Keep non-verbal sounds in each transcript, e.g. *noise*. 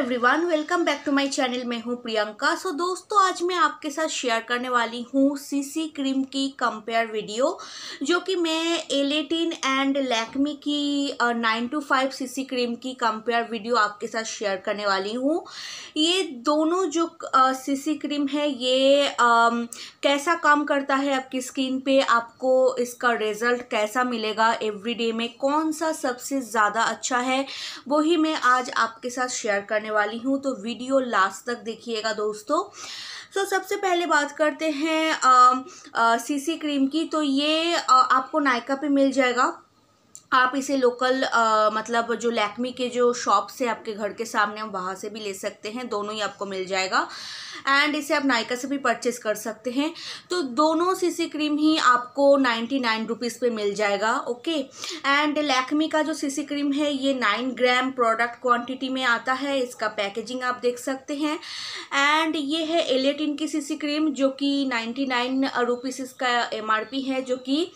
Everyone welcome back to my channel मैं हूं प्रियंका सो so, दोस्तों आज मैं आपके साथ शेयर करने वाली हूं सीसी क्रीम की कंपेयर वीडियो जो कि मैं एलेटिन एंड लैक्मी की nine to five CC cream की कंपेयर वीडियो आपके साथ शेयर करने वाली हूं ये दोनों जो सीसी uh, क्रीम है ये uh, कैसा काम करता है आपकी स्किन पर आपको इसका रिजल्ट कैसा मिलेगा एवरी में कौन सा सबसे ज़्यादा अच्छा है वही मैं आज आपके साथ शेयर करने करने वाली हूँ तो वीडियो लास्ट तक देखिएगा दोस्तों सो so, सबसे पहले बात करते हैं सीसी क्रीम की तो ये आ, आपको नायका पे मिल जाएगा आप इसे लोकल आ, मतलब जो लैक्मी के जो शॉप्स है आपके घर के सामने वहाँ से भी ले सकते हैं दोनों ही आपको मिल जाएगा एंड इसे आप नायका से भी परचेस कर सकते हैं तो दोनों सीसी क्रीम ही आपको नाइन्टी नाइन रुपीज़ पर मिल जाएगा ओके एंड लैक्मी का जो सीसी क्रीम है ये नाइन ग्राम प्रोडक्ट क्वान्टिटी में आता है इसका पैकेजिंग आप देख सकते हैं एंड ये है एलेटिन की सी क्रीम जो कि नाइन्टी नाइन रुपीज़ इसका एम है जो कि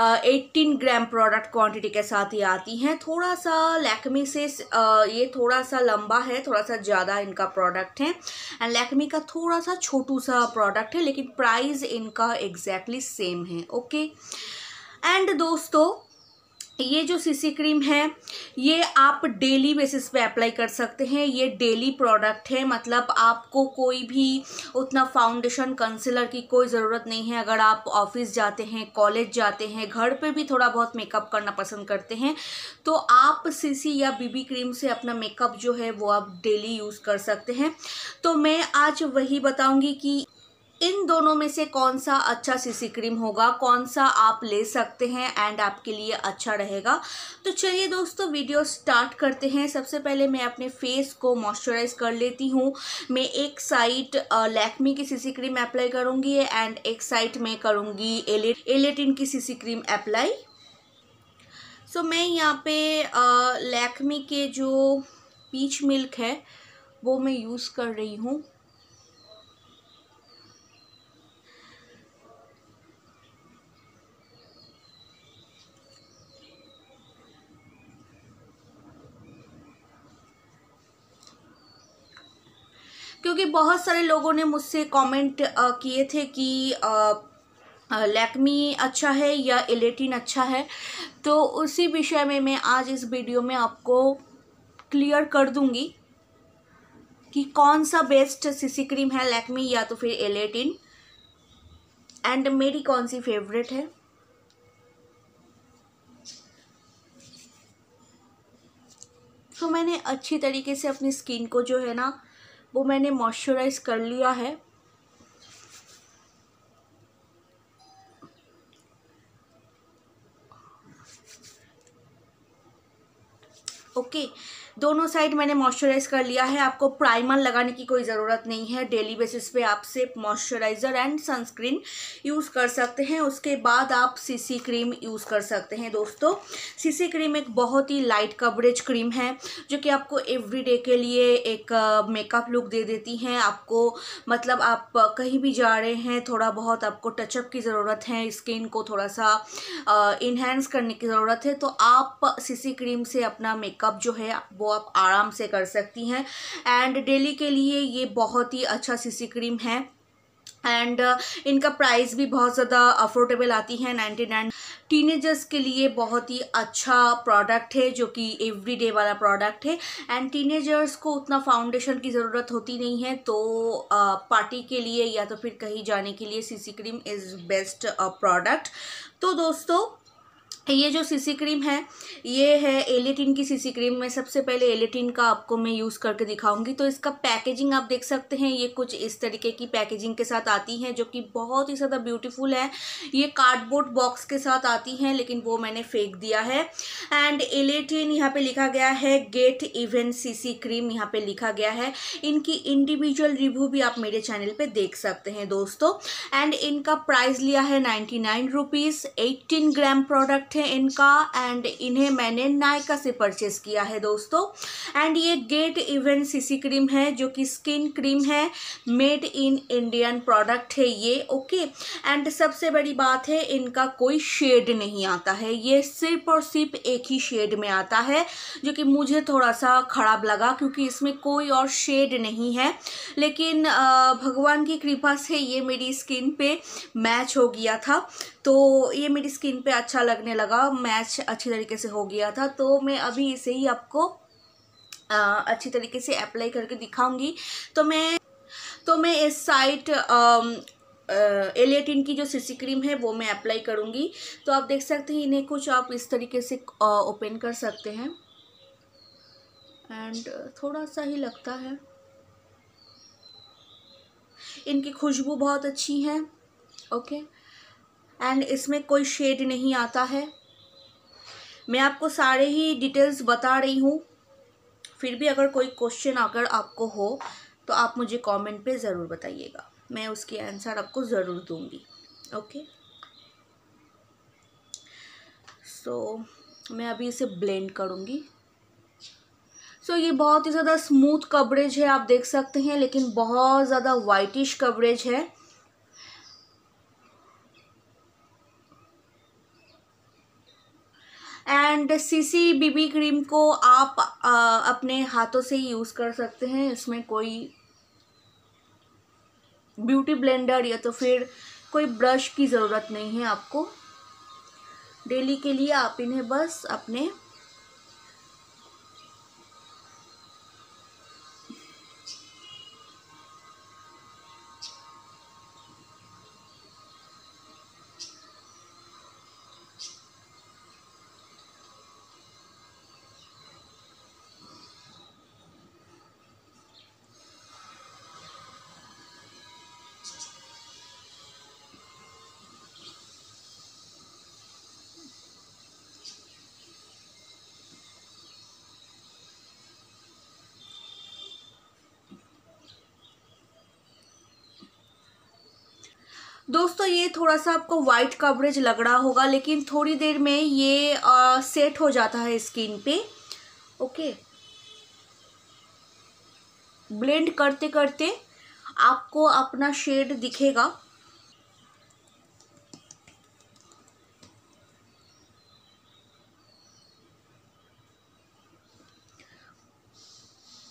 एट्टीन ग्राम प्रोडक्ट क्वांटिटी के साथ ही आती हैं थोड़ा सा लैकमी से ये थोड़ा सा लंबा है थोड़ा सा ज़्यादा इनका प्रोडक्ट है एंड लैकमी का थोड़ा सा छोटू सा प्रोडक्ट है लेकिन प्राइस इनका एग्जैक्टली exactly सेम है ओके एंड दोस्तों ये जो सीसी क्रीम है ये आप डेली बेसिस पे अप्लाई कर सकते हैं ये डेली प्रोडक्ट है मतलब आपको कोई भी उतना फाउंडेशन कंसीलर की कोई ज़रूरत नहीं है अगर आप ऑफिस जाते हैं कॉलेज जाते हैं घर पे भी थोड़ा बहुत मेकअप करना पसंद करते हैं तो आप सीसी या बीबी क्रीम से अपना मेकअप जो है वो आप डेली यूज़ कर सकते हैं तो मैं आज वही बताऊँगी कि इन दोनों में से कौन सा अच्छा सीसी क्रीम होगा कौन सा आप ले सकते हैं एंड आपके लिए अच्छा रहेगा तो चलिए दोस्तों वीडियो स्टार्ट करते हैं सबसे पहले मैं अपने फेस को मॉइस्चराइज कर लेती हूँ मैं एक साइड लैक्मी की सीसी क्रीम अप्लाई करूँगी एंड एक साइड मैं करूँगी एले एलेटिन की CC cream apply so so, मैं यहाँ पे लैक्मी के जो पीच मिल्क है वो मैं यूज़ कर रही हूँ क्योंकि बहुत सारे लोगों ने मुझसे कमेंट किए थे कि लैक्मी अच्छा है या एलेटिन अच्छा है तो उसी विषय में मैं आज इस वीडियो में आपको क्लियर कर दूंगी कि कौन सा बेस्ट सीसी क्रीम है लैक्मी या तो फिर एलेटिन एंड मेरी कौन सी फेवरेट है तो मैंने अच्छी तरीके से अपनी स्किन को जो है ना वो मैंने मॉइस्चराइज कर लिया है ओके okay, दोनों साइड मैंने मॉइस्चराइज कर लिया है आपको प्राइमर लगाने की कोई ज़रूरत नहीं है डेली बेसिस पे आप सिर्फ मॉइस्चराइज़र एंड सनस्क्रीन यूज़ कर सकते हैं उसके बाद आप सीसी क्रीम यूज़ कर सकते हैं दोस्तों सीसी क्रीम एक बहुत ही लाइट कवरेज क्रीम है जो कि आपको एवरीडे के लिए एक मेकअप लुक दे देती हैं आपको मतलब आप कहीं भी जा रहे हैं थोड़ा बहुत आपको टचअप की ज़रूरत है स्किन को थोड़ा सा इन्हेंस करने की ज़रूरत है तो आप सीसी क्रीम से अपना मेकअप जो है वो आप आराम से कर सकती हैं एंड डेली के लिए ये बहुत ही अच्छा सीसी क्रीम है एंड uh, इनका प्राइस भी बहुत ज़्यादा अफोर्डेबल आती है नाइन्टी नाइन टीनेजर्स के लिए बहुत ही अच्छा प्रोडक्ट है जो कि एवरीडे वाला प्रोडक्ट है एंड टीनेजर्स को उतना फाउंडेशन की ज़रूरत होती नहीं है तो uh, पार्टी के लिए या तो फिर कहीं जाने के लिए CC cream is best product तो दोस्तों ये जो सीसी क्रीम है ये है एलेटिन की सीसी क्रीम मैं सबसे पहले एलेटिन का आपको मैं यूज़ करके दिखाऊंगी तो इसका पैकेजिंग आप देख सकते हैं ये कुछ इस तरीके की पैकेजिंग के साथ आती है जो कि बहुत ही ज़्यादा ब्यूटीफुल है ये कार्डबोर्ड बॉक्स के साथ आती हैं लेकिन वो मैंने फेंक दिया है एंड एलेटिन यहाँ पर लिखा गया है गेट इवेंट सी क्रीम यहाँ पर लिखा गया है इनकी इंडिविजुअल रिव्यू भी आप मेरे चैनल पर देख सकते हैं दोस्तों एंड इनका प्राइस लिया है ninety nine gram product product है इनका एंड इन्हें मैंने नायका से परचेस किया है दोस्तों एंड ये गेट इवेंट सीसी क्रीम है जो कि स्किन क्रीम है मेड इन इंडियन प्रोडक्ट है ये ओके एंड सबसे बड़ी बात है इनका कोई शेड नहीं आता है ये सिर्फ और सिर्फ एक ही शेड में आता है जो कि मुझे थोड़ा सा ख़राब लगा क्योंकि इसमें कोई और शेड नहीं है लेकिन भगवान की कृपा से ये मेरी स्किन पे मैच हो गया था तो ये मेरी स्किन पे अच्छा लगने लगा मैच अच्छी तरीके से हो गया था तो मैं अभी इसे ही आपको आ, अच्छी तरीके से अप्लाई करके दिखाऊंगी तो मैं तो मैं इस साइट एलेटिन की जो सीसी क्रीम है वो मैं अप्लाई करूँगी तो आप देख सकते हैं इन्हें कुछ आप इस तरीके से ओपन कर सकते हैं एंड थोड़ा सा ही लगता है इनकी खुशबू बहुत अच्छी है ओके okay? एंड इसमें कोई शेड नहीं आता है मैं आपको सारे ही डिटेल्स बता रही हूँ फिर भी अगर कोई क्वेश्चन अगर आपको हो तो आप मुझे कमेंट पे ज़रूर बताइएगा मैं उसकी आंसर आपको ज़रूर दूंगी ओके सो so, मैं अभी इसे ब्लेंड करूँगी सो so, ये बहुत ही ज़्यादा स्मूथ कवरेज है आप देख सकते हैं लेकिन बहुत ज़्यादा वाइटिश कवरेज है सीसी बीबी क्रीम को आप आ, अपने हाथों से ही यूज़ कर सकते हैं इसमें कोई ब्यूटी ब्लेंडर या तो फिर कोई ब्रश की ज़रूरत नहीं है आपको डेली के लिए आप इन्हें बस अपने दोस्तों ये थोड़ा सा आपको वाइट कवरेज लग रहा होगा लेकिन थोड़ी देर में ये आ, सेट हो जाता है स्किन पे ओके ब्लेंड करते करते आपको अपना शेड दिखेगा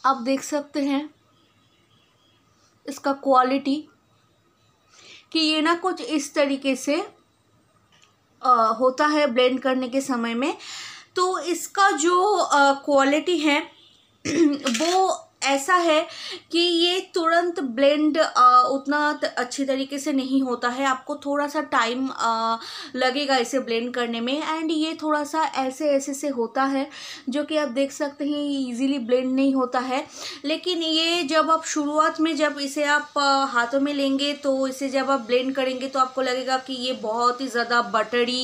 आप देख सकते हैं इसका क्वालिटी कि ये ना कुछ इस तरीके से आ, होता है ब्लेंड करने के समय में तो इसका जो क्वालिटी है *clears throat* वो ऐसा है कि ये तुरंत ब्लेंड उतना अच्छी तरीके से नहीं होता है आपको थोड़ा सा टाइम लगेगा इसे ब्लेंड करने में एंड ये थोड़ा सा ऐसे ऐसे से होता है जो कि आप देख सकते हैं ये इजीली ब्लेंड नहीं होता है लेकिन ये जब आप शुरुआत में जब इसे आप हाथों में लेंगे तो इसे जब आप ब्लेंड करेंगे तो आपको लगेगा कि ये बहुत ही ज़्यादा बटरी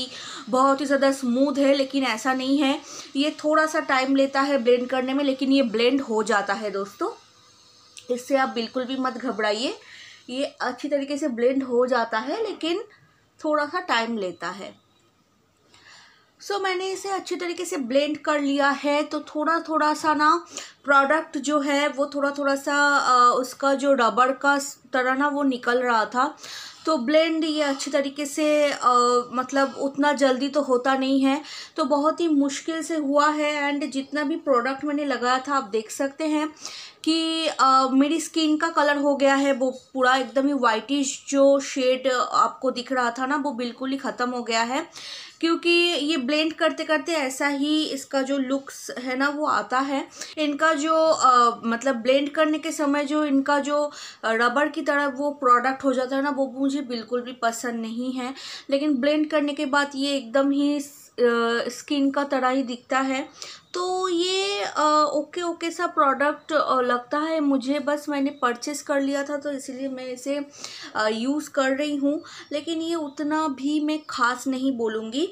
बहुत ही ज़्यादा स्मूथ है लेकिन ऐसा नहीं है ये थोड़ा सा टाइम लेता है ब्लेंड करने में लेकिन ये ब्लेंड हो जाता है दोस्तों दोस्तों इससे आप बिल्कुल भी मत घबराइए ये अच्छी तरीके से ब्लेंड हो जाता है लेकिन थोड़ा सा टाइम लेता है सो so, मैंने इसे अच्छे तरीके से ब्लेंड कर लिया है तो थोड़ा थोड़ा सा ना प्रोडक्ट जो है वो थोड़ा थोड़ा सा आ, उसका जो रबर का तरह ना वो निकल रहा था तो ब्लेंड ये अच्छे तरीके से आ, मतलब उतना जल्दी तो होता नहीं है तो बहुत ही मुश्किल से हुआ है एंड जितना भी प्रोडक्ट मैंने लगाया था आप देख सकते हैं कि आ, मेरी स्किन का कलर हो गया है वो पूरा एकदम ही वाइटिश जो शेड आपको दिख रहा था ना वो बिल्कुल ही ख़त्म हो गया है क्योंकि ये ब्लेंड करते करते ऐसा ही इसका जो लुक्स है ना वो आता है इनका जो आ, मतलब ब्लेंड करने के समय जो इनका जो रबर की तरह वो प्रोडक्ट हो जाता है ना वो मुझे बिल्कुल भी पसंद नहीं है लेकिन ब्लेंड करने के बाद ये एकदम ही स्किन का तरह ही दिखता है तो ये ओके ओके सा प्रोडक्ट लगता है मुझे बस मैंने परचेस कर लिया था तो इसलिए मैं इसे यूज़ कर रही हूँ लेकिन ये उतना भी मैं ख़ास नहीं बोलूँगी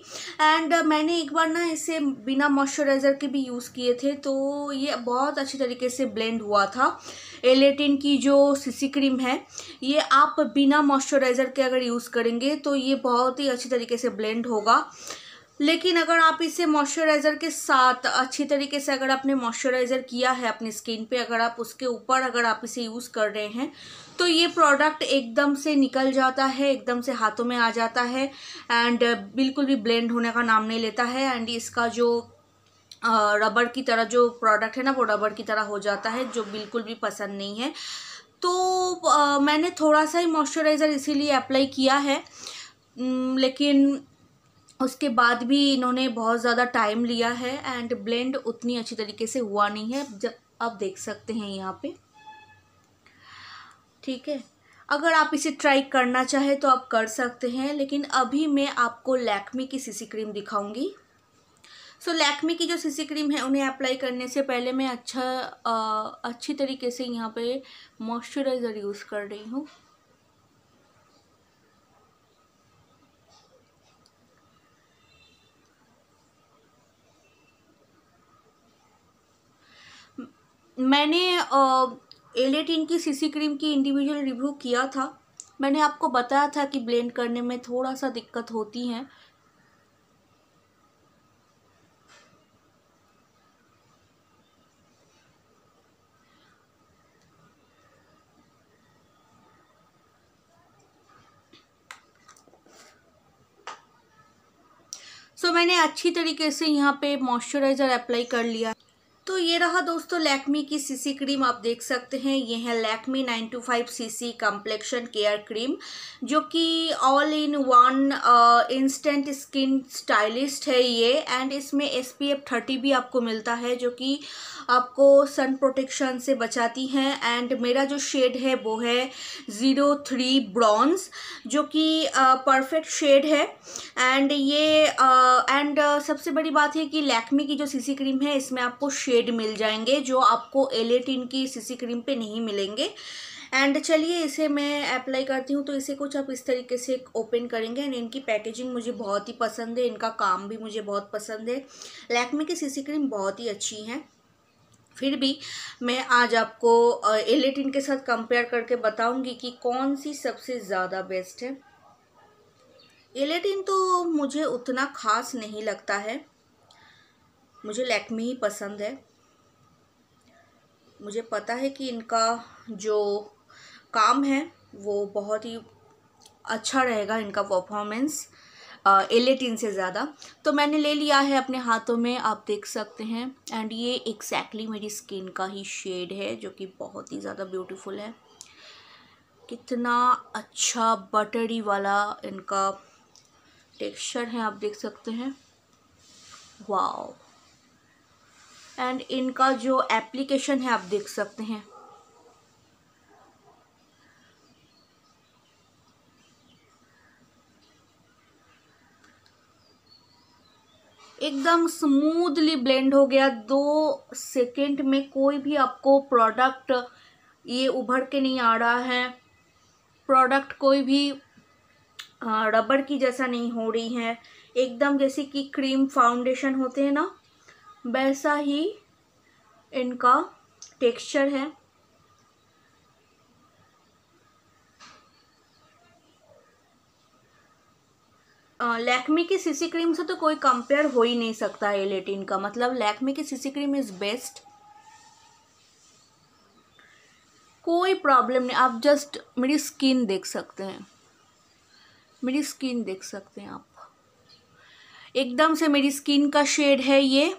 एंड मैंने एक बार ना इसे बिना मॉइस्चराइज़र के भी यूज़ किए थे तो ये बहुत अच्छी तरीके से ब्लेंड हुआ था एलेटिन की जो सीसी क्रीम है ये आप बिना मॉइस्चराइज़र के अगर यूज़ करेंगे तो ये बहुत ही अच्छी तरीके से ब्लेंड होगा लेकिन अगर आप इसे मॉइस्चराइज़र के साथ अच्छी तरीके से अगर आपने मॉइस्चराइज़र किया है अपनी स्किन पे अगर आप उसके ऊपर अगर आप इसे यूज़ कर रहे हैं तो ये प्रोडक्ट एकदम से निकल जाता है एकदम से हाथों में आ जाता है एंड बिल्कुल भी ब्लेंड होने का नाम नहीं लेता है एंड इसका जो रबर की तरह जो प्रोडक्ट है ना वो रबर की तरह हो जाता है जो बिल्कुल भी पसंद नहीं है तो आ, मैंने थोड़ा सा ही मॉइस्चराइज़र इसीलिए अप्लाई किया है लेकिन उसके बाद भी इन्होंने बहुत ज़्यादा टाइम लिया है एंड ब्लेंड उतनी अच्छी तरीके से हुआ नहीं है जब आप देख सकते हैं यहाँ पे ठीक है अगर आप इसे ट्राई करना चाहे तो आप कर सकते हैं लेकिन अभी मैं आपको लैक्मी की सीसी क्रीम दिखाऊंगी सो so, लैक्मी की जो सीसी क्रीम है उन्हें अप्लाई करने से पहले मैं अच्छा आ, अच्छी तरीके से यहाँ पे मॉइस्चराइज़र यूज़ कर रही हूँ मैंने एलेटिन की सीसी क्रीम की इंडिविजुअल रिव्यू किया था मैंने आपको बताया था कि ब्लेंड करने में थोड़ा सा दिक्कत होती है सो so, मैंने अच्छी तरीके से यहाँ पे मॉइस्चराइज़र अप्लाई कर लिया तो ये रहा दोस्तों लैक्मी की सीसी क्रीम आप देख सकते हैं ये है Lakme C CC complexion care cream जो कि all in one instant skin stylist है ये एंड इसमें एसपीएफ 30 भी आपको मिलता है जो कि आपको सन प्रोटेक्शन से बचाती हैं एंड मेरा जो शेड है वो है ज़ीरो थ्री ब्रॉन्ज जो कि परफेक्ट uh, शेड है एंड ये एंड uh, uh, सबसे बड़ी बात है कि लैक्मी की जो सी क्रीम है इसमें आपको शेड शेड मिल जाएंगे जो आपको एलेटिन की सीसी क्रीम पे नहीं मिलेंगे एंड चलिए इसे मैं अप्लाई करती हूँ तो इसे कुछ आप इस तरीके से ओपन करेंगे एंड इनकी पैकेजिंग मुझे बहुत ही पसंद है इनका काम भी मुझे बहुत पसंद है लैकमे की सीसी क्रीम बहुत ही अच्छी है फिर भी मैं आज आपको एलेटिन के साथ कंपेयर करके बताऊंगी कि कौन सी सबसे ज़्यादा बेस्ट है एलेटिन तो मुझे उतना खास नहीं लगता है मुझे लैक्मे ही पसंद है मुझे पता है कि इनका जो काम है वो बहुत ही अच्छा रहेगा इनका परफॉर्मेंस एलेटिन से ज़्यादा तो मैंने ले लिया है अपने हाथों में आप देख सकते हैं एंड ये एक्जैक्टली exactly मेरी स्किन का ही शेड है जो कि बहुत ही ज़्यादा ब्यूटीफुल है कितना अच्छा बटरी वाला इनका टेक्सचर है आप देख सकते हैं वाओ एंड इनका जो एप्लीकेशन है आप देख सकते हैं एकदम स्मूथली ब्लेंड हो गया दो सेकेंड में कोई भी आपको प्रोडक्ट ये उभर के नहीं आ रहा है प्रोडक्ट कोई भी रबड़ की जैसा नहीं हो रही है एकदम जैसे कि क्रीम फाउंडेशन होते हैं ना वैसा ही इनका टेक्सचर है लैक्मी की सीसी क्रीम से तो कोई कंपेयर हो ही नहीं सकता है लेटिन का मतलब लैक्मी की सीसी क्रीम इज़ बेस्ट कोई प्रॉब्लम नहीं आप जस्ट मेरी स्किन देख सकते हैं मेरी स्किन देख सकते हैं आप एकदम से मेरी स्किन का शेड है ये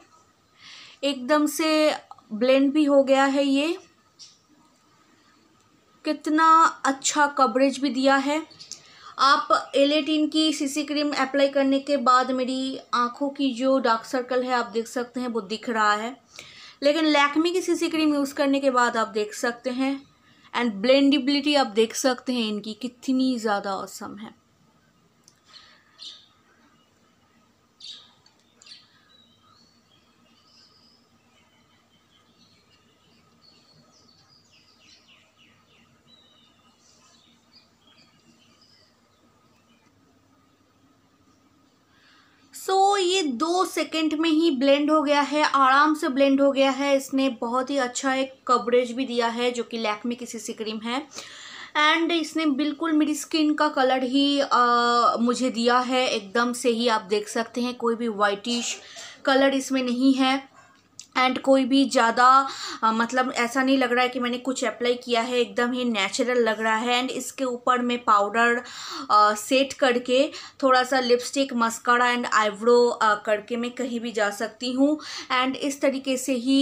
एकदम से ब्लेंड भी हो गया है ये कितना अच्छा कवरेज भी दिया है आप एलेटिन की सीसी क्रीम अप्लाई करने के बाद मेरी आँखों की जो डार्क सर्कल है आप देख सकते हैं वो दिख रहा है लेकिन लैक्मी की सीसी क्रीम यूज़ करने के बाद आप देख सकते हैं एंड ब्लेंडिबिलिटी आप देख सकते हैं इनकी कितनी ज़्यादा औसम है ये दो सेकंड में ही ब्लेंड हो गया है आराम से ब्लेंड हो गया है इसने बहुत ही अच्छा एक कवरेज भी दिया है जो कि लैक्मे की सीसी क्रीम है एंड इसने बिल्कुल मेरी स्किन का कलर ही आ, मुझे दिया है एकदम से ही आप देख सकते हैं कोई भी वाइटिश कलर इसमें नहीं है एंड कोई भी ज़्यादा मतलब ऐसा नहीं लग रहा है कि मैंने कुछ अप्लाई किया है एकदम ही नेचुरल लग रहा है एंड इसके ऊपर मैं पाउडर सेट करके थोड़ा सा लिपस्टिक मस्कारा एंड आईब्रो करके मैं कहीं भी जा सकती हूँ एंड इस तरीके से ही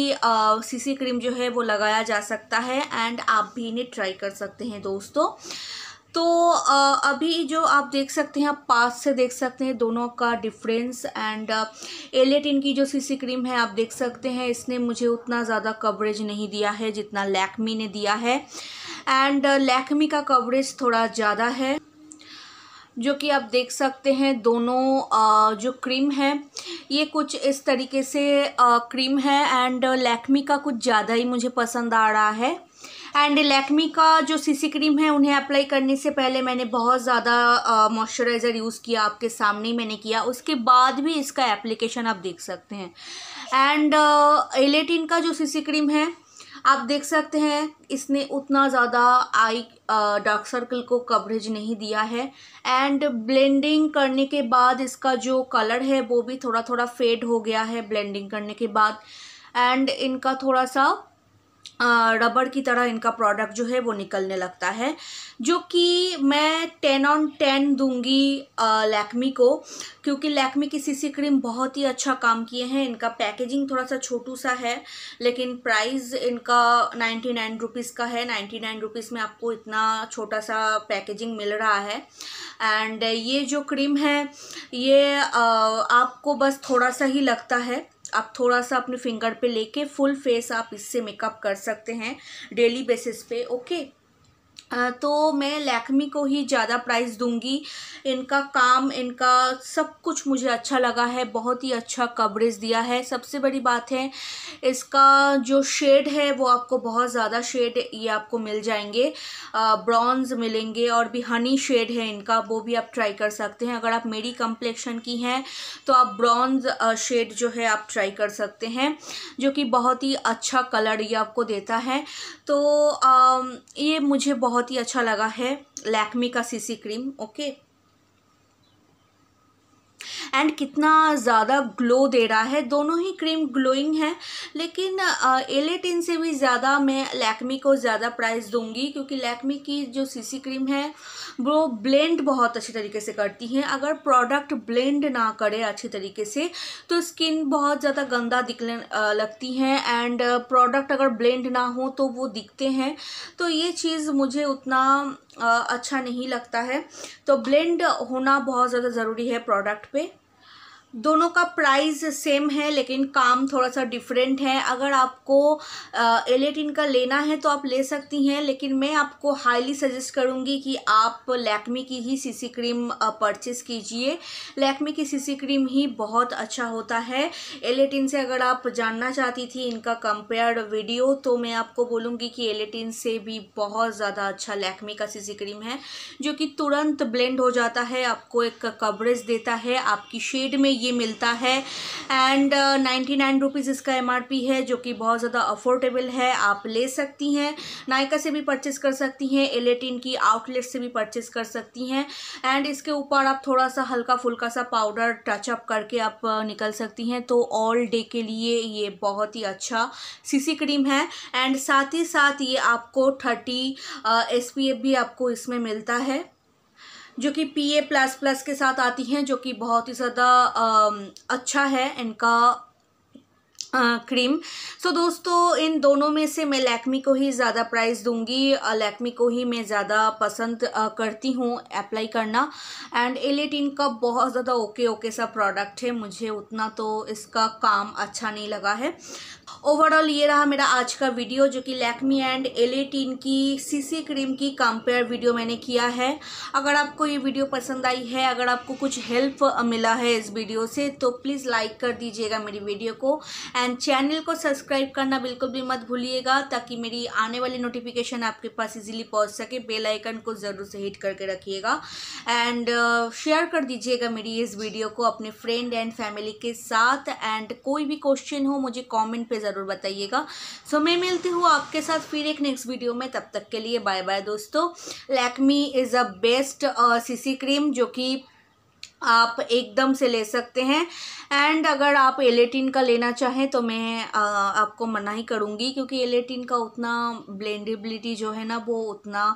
सीसी क्रीम जो है वो लगाया जा सकता है एंड आप भी इन्हें ट्राई कर सकते हैं दोस्तों तो अभी जो आप देख सकते हैं आप पास से देख सकते हैं दोनों का डिफरेंस एंड एलेटिन की जो सीसी क्रीम है आप देख सकते हैं इसने मुझे उतना ज़्यादा कवरेज नहीं दिया है जितना लैक्मी ने दिया है एंड लैक्मी का कवरेज थोड़ा ज़्यादा है जो कि आप देख सकते हैं दोनों जो क्रीम है ये कुछ इस तरीके से क्रीम है एंड लैक्मी का कुछ ज़्यादा ही मुझे पसंद आ रहा है एंड लैक्मी का जो सीसी क्रीम है उन्हें अप्लाई करने से पहले मैंने बहुत ज़्यादा मॉइस्चराइज़र यूज़ किया आपके सामने ही मैंने किया उसके बाद भी इसका एप्लीकेशन आप देख सकते हैं एंड एलेटिन का जो सीसी क्रीम है आप देख सकते हैं इसने उतना ज़्यादा आई डार्क सर्कल को कवरेज नहीं दिया है एंड ब्लेंडिंग करने के बाद इसका जो कलर है वो भी थोड़ा थोड़ा फेड हो गया है ब्लेंडिंग करने के बाद एंड इनका थोड़ा सा रबड़ की तरह इनका प्रोडक्ट जो है वो निकलने लगता है जो कि मैं टेन ऑन टेन दूंगी लैक्मी को क्योंकि लैक्मी की सीसी क्रीम बहुत ही अच्छा काम किए हैं इनका पैकेजिंग थोड़ा सा छोटू सा है लेकिन प्राइस इनका नाइन्टी नाइन रुपीज़ का है नाइन्टी नाइन रुपीज़ में आपको इतना छोटा सा पैकेजिंग मिल रहा है एंड ये जो क्रीम है ये आपको बस थोड़ा सा ही लगता है आप थोड़ा सा अपने फिंगर पे लेके फुल फेस आप इससे मेकअप कर सकते हैं डेली बेसिस पे ओके तो मैं लैक्मी को ही ज़्यादा प्राइस दूंगी इनका काम इनका सब कुछ मुझे अच्छा लगा है बहुत ही अच्छा कवरेज दिया है सबसे बड़ी बात है इसका जो शेड है वो आपको बहुत ज़्यादा शेड ये आपको मिल जाएंगे ब्रॉन्ज मिलेंगे और भी हनी शेड है इनका वो भी आप ट्राई कर सकते हैं अगर आप मेरी कम्प्लेक्शन की हैं तो आप ब्रॉन्ज शेड जो है आप ट्राई कर सकते हैं जो कि बहुत ही अच्छा कलर ये आपको देता है तो आ, ये मुझे बहुत बहुत ही अच्छा लगा है लैक्मी का सीसी क्रीम ओके एंड कितना ज़्यादा ग्लो दे रहा है दोनों ही क्रीम ग्लोइंग है लेकिन एलेटिन से भी ज़्यादा मैं लैक्मी को ज़्यादा प्राइस दूंगी क्योंकि लैक्मी की जो सीसी क्रीम है वो ब्लेंड बहुत अच्छी तरीके से करती हैं अगर प्रोडक्ट ब्लेंड ना करे अच्छी तरीके से तो स्किन बहुत ज़्यादा गंदा दिखने लगती हैं एंड प्रोडक्ट अगर ब्लेंड ना हो तो वो दिखते हैं तो ये चीज़ मुझे उतना अच्छा नहीं लगता है तो ब्लेंड होना बहुत ज़्यादा ज़रूरी है प्रोडक्ट पे दोनों का प्राइस सेम है लेकिन काम थोड़ा सा डिफरेंट है अगर आपको एलेटिन का लेना है तो आप ले सकती हैं लेकिन मैं आपको हाईली सजेस्ट करूँगी कि आप लैक्मी की ही सीसी क्रीम परचेस कीजिए लैक्मी की सीसी क्रीम ही बहुत अच्छा होता है एलेटिन से अगर आप जानना चाहती थी इनका कंपेयर वीडियो तो मैं आपको बोलूँगी कि एलेटिन से भी बहुत ज़्यादा अच्छा लैक्मी का सी क्रीम है जो कि तुरंत ब्लेंड हो जाता है आपको एक कवरेज देता है आपकी शेड में ये मिलता है एंड नाइन्टी नाइन रुपीज़ इसका एम है जो कि बहुत ज़्यादा अफोर्डेबल है आप ले सकती हैं नायका से भी परचेज़ कर सकती हैं एलेटिन की आउटलेट से भी परचेज़ कर सकती हैं एंड इसके ऊपर आप थोड़ा सा हल्का फुल्का सा पाउडर टचअप करके आप uh, निकल सकती हैं तो ऑल डे के लिए ये बहुत ही अच्छा सीसी क्रीम है एंड साथ ही साथ ये आपको थर्टी एस uh, भी आपको इसमें मिलता है जो कि पी ए प्लस प्लस के साथ आती हैं जो कि बहुत ही ज़्यादा अच्छा है इनका क्रीम सो so, दोस्तों इन दोनों में से मैं लैक्मी को ही ज़्यादा प्राइस दूंगी लैक्मी को ही मैं ज़्यादा पसंद करती हूँ अप्लाई करना एंड एलेटिन का बहुत ज़्यादा ओके ओके सा प्रोडक्ट है मुझे उतना तो इसका काम अच्छा नहीं लगा है ओवरऑल ये रहा मेरा आज का वीडियो जो कि लैक्मी एंड एलेटिन की सीसी क्रीम की कंपेयर वीडियो मैंने किया है अगर आपको ये वीडियो पसंद आई है अगर आपको कुछ हेल्प मिला है इस वीडियो से तो प्लीज़ लाइक कर दीजिएगा मेरी वीडियो को एंड एंड चैनल को सब्सक्राइब करना बिल्कुल भी मत भूलिएगा ताकि मेरी आने वाली नोटिफिकेशन आपके पास इजीली पहुंच सके बेल आइकन को ज़रूर से हिट करके रखिएगा एंड शेयर uh, कर दीजिएगा मेरी इस वीडियो को अपने फ्रेंड एंड फैमिली के साथ एंड कोई भी क्वेश्चन हो मुझे कॉमेंट पर ज़रूर बताइएगा सो so, मैं मिलती हूँ आपके साथ फिर एक नेक्स्ट वीडियो में तब तक के लिए बाय बाय दोस्तों Lakme is a best C cream जो कि आप एकदम से ले सकते हैं एंड अगर आप एलेटिन का लेना चाहें तो मैं आ, आपको मना ही करूँगी क्योंकि एलेटिन का उतना ब्लेंडेबिलिटी जो है ना वो उतना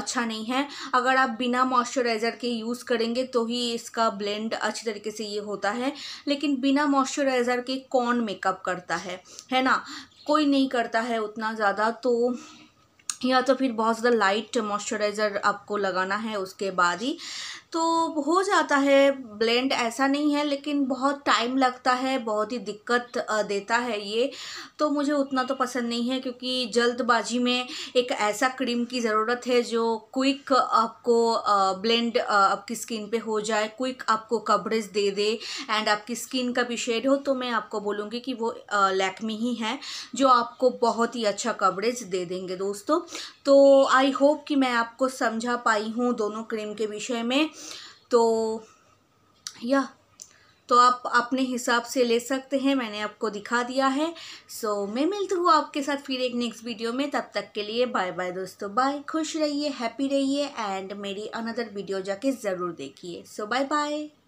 अच्छा नहीं है अगर आप बिना मॉइस्चराइज़र के यूज़ करेंगे तो ही इसका ब्लेंड अच्छी तरीके से ये होता है लेकिन बिना मॉइस्चराइज़र के कौन मेकअप करता है है ना कोई नहीं करता है उतना ज़्यादा तो या तो फिर बहुत ज़्यादा लाइट मॉइस्चराइज़र आपको लगाना है उसके बाद ही तो हो जाता है ब्लेंड ऐसा नहीं है लेकिन बहुत टाइम लगता है बहुत ही दिक्कत देता है ये तो मुझे उतना तो पसंद नहीं है क्योंकि जल्दबाजी में एक ऐसा क्रीम की ज़रूरत है जो क्विक आपको ब्लेंड आपकी स्किन पे हो जाए क्विक आपको कवरेज दे दे एंड आपकी स्किन का भी शेड हो तो मैं आपको बोलूँगी कि वो लैक्मी ही है जो आपको बहुत ही अच्छा कवरेज दे देंगे दोस्तों तो आई होप कि मैं आपको समझा पाई हूँ दोनों क्रीम के विषय में तो या तो आप अपने हिसाब से ले सकते हैं मैंने आपको दिखा दिया है सो so, मैं मिलती हूँ आपके साथ फिर एक नेक्स्ट वीडियो में तब तक के लिए बाय बाय दोस्तों बाय खुश रहिए हैप्पी रहिए एंड मेरी अनदर वीडियो जाके ज़रूर देखिए सो बाय बाय